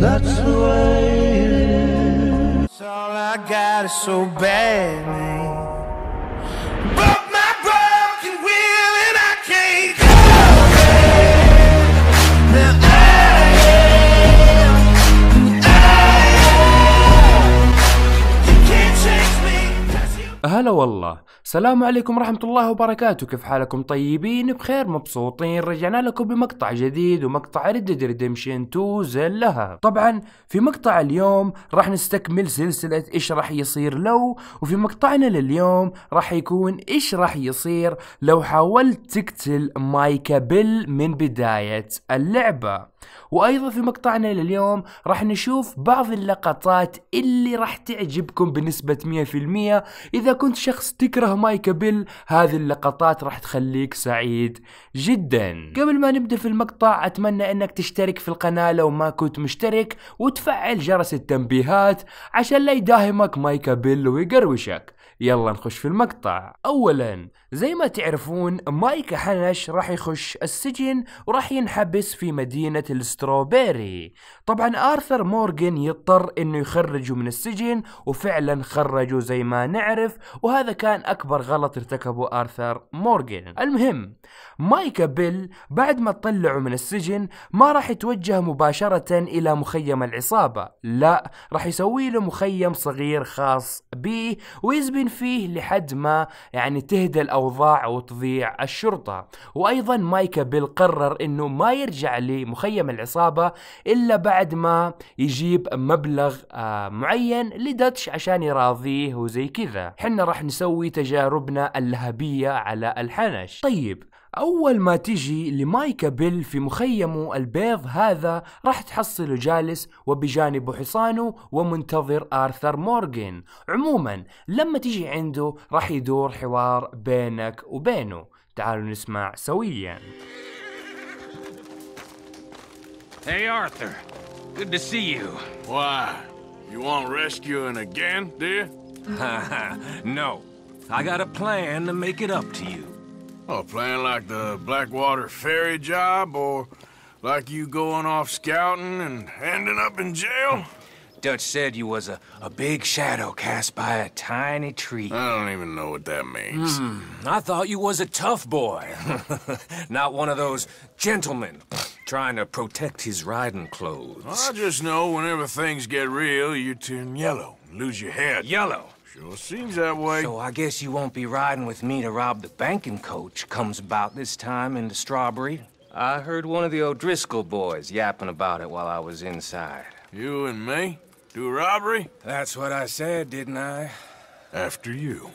That's the way it is. All I got is so bad, man. هلا والله سلام عليكم ورحمة الله وبركاته كيف حالكم طيبين بخير مبسوطين رجعنا لكم بمقطع جديد ومقطع ردد ريديمشن 2 زلها طبعا في مقطع اليوم راح نستكمل سلسلة ايش راح يصير لو وفي مقطعنا لليوم راح يكون ايش راح يصير لو حاولت تقتل مايكا بيل من بداية اللعبة وايضا في مقطعنا لليوم راح نشوف بعض اللقطات اللي راح تعجبكم بنسبة 100% اذا كنت شخص تكره مايكا بيل هذه اللقطات راح تخليك سعيد جدا قبل ما نبدا في المقطع اتمنى انك تشترك في القناة لو ما كنت مشترك وتفعل جرس التنبيهات عشان لا يداهمك مايكا بيل ويقروشك يلا نخش في المقطع اولا زي ما تعرفون مايك حنش راح يخش السجن وراح ينحبس في مدينة الستروبيري طبعا آرثر مورغن يضطر انه يخرجه من السجن وفعلا خرجه زي ما نعرف وهذا كان اكبر غلط ارتكبه آرثر مورغن المهم مايكا بيل بعد ما تطلعوا من السجن ما راح يتوجه مباشرة الى مخيم العصابة لا راح يسوي له مخيم صغير خاص به ويزبن فيه لحد ما يعني تهدى الأوضاع وتضيع الشرطة وأيضا مايكا بيل قرر أنه ما يرجع لمخيم العصابة إلا بعد ما يجيب مبلغ آه، معين لداتش عشان يراضيه وزي كذا حنا راح نسوي تجاربنا اللهبية على الحنش طيب أول ما تجي لمايكا بيل في مخيمه البيض هذا راح تحصله جالس وبجانبه حصانه ومنتظر آرثر مورغان عموما لما تجي عنده راح يدور حوار بينك وبينه تعالوا نسمع سويا Hey Arthur, good to see you. Why? You want rescuing again, dear? no, I got a plan to make it up to you. Oh, playing like the Blackwater Ferry job, or like you going off scouting and ending up in jail? Hmm. Dutch said you was a, a big shadow cast by a tiny tree. I don't even know what that means. Mm, I thought you was a tough boy. Not one of those gentlemen trying to protect his riding clothes. I just know whenever things get real, you turn yellow and lose your head. Yellow? Sure seems that way. So I guess you won't be riding with me to rob the banking coach comes about this time in the strawberry. I heard one of the O'Driscoll boys yapping about it while I was inside. You and me? Do robbery? That's what I said, didn't I? After you.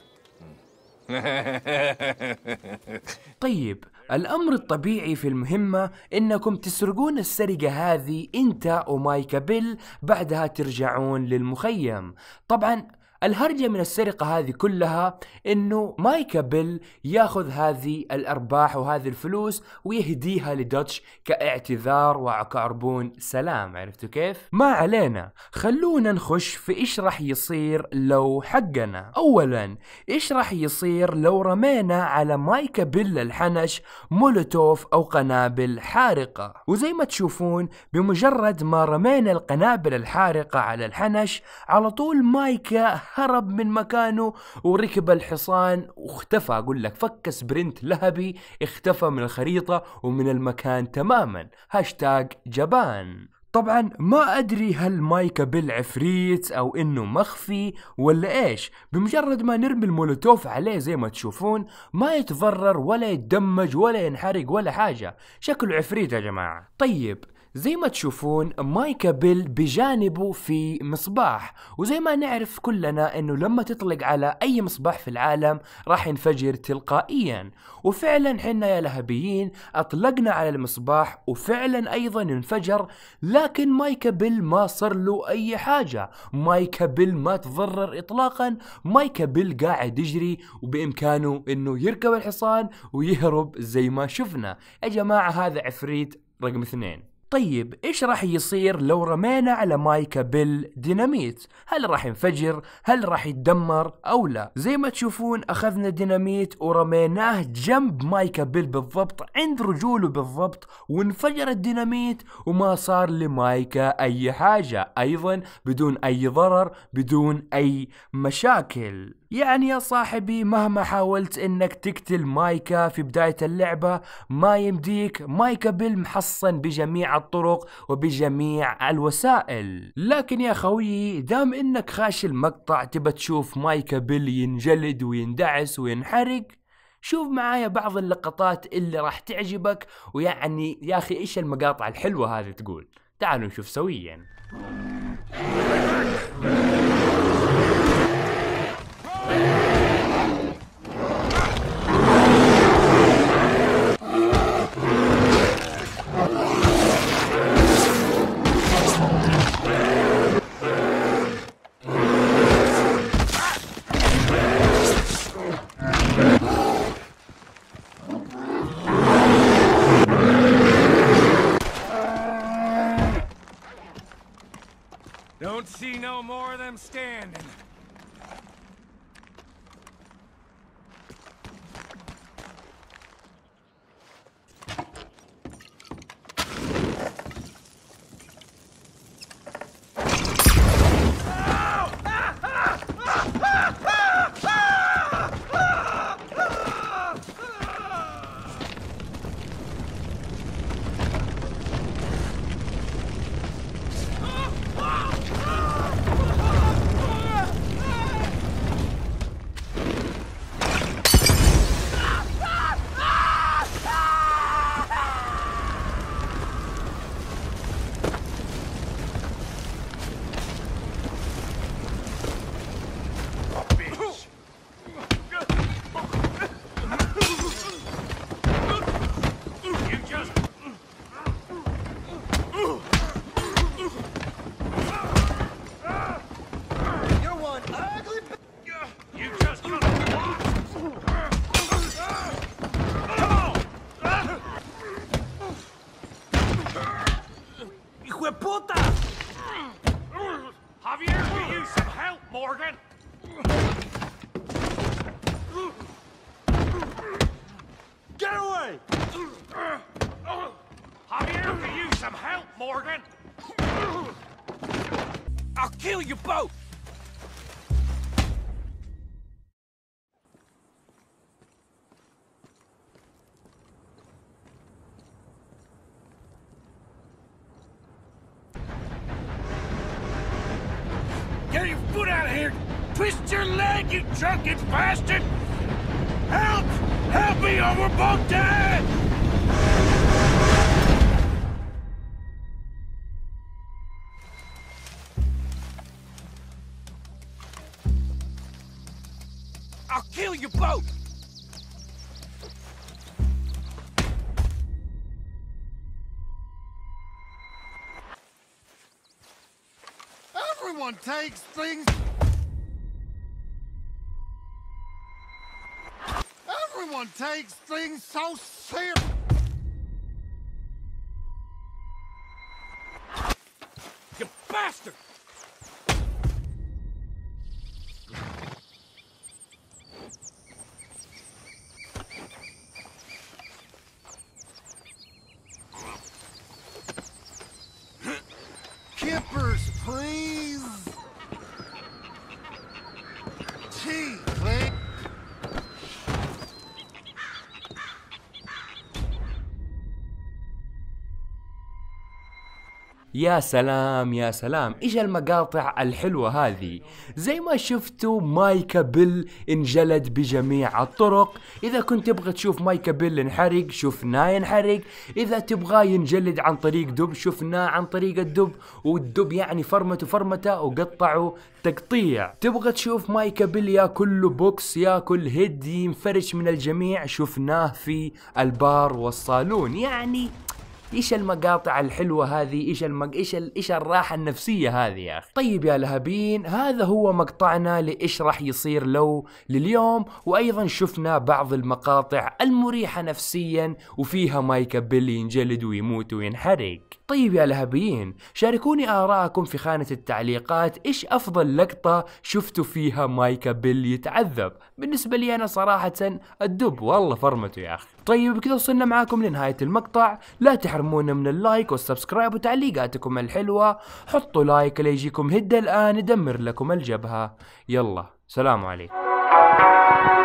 طيب الأمر الطبيعي في المهمة إنكم تسرقون السرقة هذه أنت ومايكا بيل بعدها ترجعون للمخيم طبعا الهرجة من السرقة هذه كلها انه مايكا بيل ياخذ هذه الارباح وهذه الفلوس ويهديها لدوتش كاعتذار وكعربون سلام عرفتوا كيف؟ ما علينا خلونا نخش في ايش راح يصير لو حقنا اولا ايش راح يصير لو رمينا على مايكا بيل الحنش مولوتوف او قنابل حارقة وزي ما تشوفون بمجرد ما رمينا القنابل الحارقة على الحنش على طول مايكا هرب من مكانه وركب الحصان واختفى اقول لك فك سبرنت لهبي اختفى من الخريطه ومن المكان تماما هاشتاج جبان طبعا ما ادري هل مايكا بالعفريت او انه مخفي ولا ايش بمجرد ما نرمي المولوتوف عليه زي ما تشوفون ما يتضرر ولا يتدمج ولا ينحرق ولا حاجة شكله عفريت يا جماعة طيب زي ما تشوفون مايكا بيل بجانبه في مصباح وزي ما نعرف كلنا انه لما تطلق على اي مصباح في العالم راح ينفجر تلقائيا وفعلا حنا يا لهبيين اطلقنا على المصباح وفعلا ايضا انفجر لكن مايكا بيل ما صار له اي حاجة مايكا بيل ما تضرر اطلاقا مايكا بيل قاعد يجري وبامكانه انه يركب الحصان ويهرب زي ما شفنا يا جماعة هذا عفريت رقم اثنين طيب ايش راح يصير لو رمينا على مايكا بيل ديناميت هل راح ينفجر هل راح يتدمر او لا زي ما تشوفون اخذنا ديناميت ورميناه جنب مايكا بيل بالضبط عند رجوله بالضبط وانفجر الديناميت وما صار لمايكا اي حاجة ايضا بدون اي ضرر بدون اي مشاكل يعني يا صاحبي مهما حاولت انك تقتل مايكا في بداية اللعبة ما يمديك مايكا بيل محصن بجميع الطرق وبجميع الوسائل لكن يا خويي دام انك خاش المقطع تبى تشوف مايكا بيل ينجلد ويندعس وينحرق شوف معايا بعض اللقطات اللي راح تعجبك ويعني يا اخي ايش المقاطع الحلوة هذه تقول تعالوا نشوف سويا see no more of them standing. I'll kill you both! Get your foot out of here! Twist your leg, you drunken bastard! Help! Help me or we're both dead! kill you both! Everyone takes things... Everyone takes things so serious! You bastard! يا سلام يا سلام ايش المقاطع الحلوة هذه زي ما شفتوا مايكا بيل انجلد بجميع الطرق اذا كنت تبغى تشوف مايكا بيل انحرق شفناه ينحرق اذا تبغاه ينجلد عن طريق دب شفناه عن طريق الدب والدب يعني فرمته فرمته وقطعه تقطيع تبغى تشوف مايكا بيل ياكل بوكس ياكل هيد ينفرش من الجميع شفناه في البار والصالون يعني ايش المقاطع الحلوه هذه ايش المق... ايش ال... ايش الراحه النفسيه هذه يا اخي طيب يا لهبين هذا هو مقطعنا لايش راح يصير لو لليوم وايضا شفنا بعض المقاطع المريحه نفسيا وفيها مايكا بيل ينجلد ويموت وينحرق طيب يا لهبين شاركوني آراءكم في خانة التعليقات إيش أفضل لقطة شفتوا فيها مايكا بيل يتعذب بالنسبة لي أنا صراحة الدب والله فرمته يا أخي طيب بكذا وصلنا معاكم لنهاية المقطع لا تحرمونا من اللايك والسبسكرايب وتعليقاتكم الحلوة حطوا لايك ليجيكم هدى الآن يدمر لكم الجبهة يلا سلام عليكم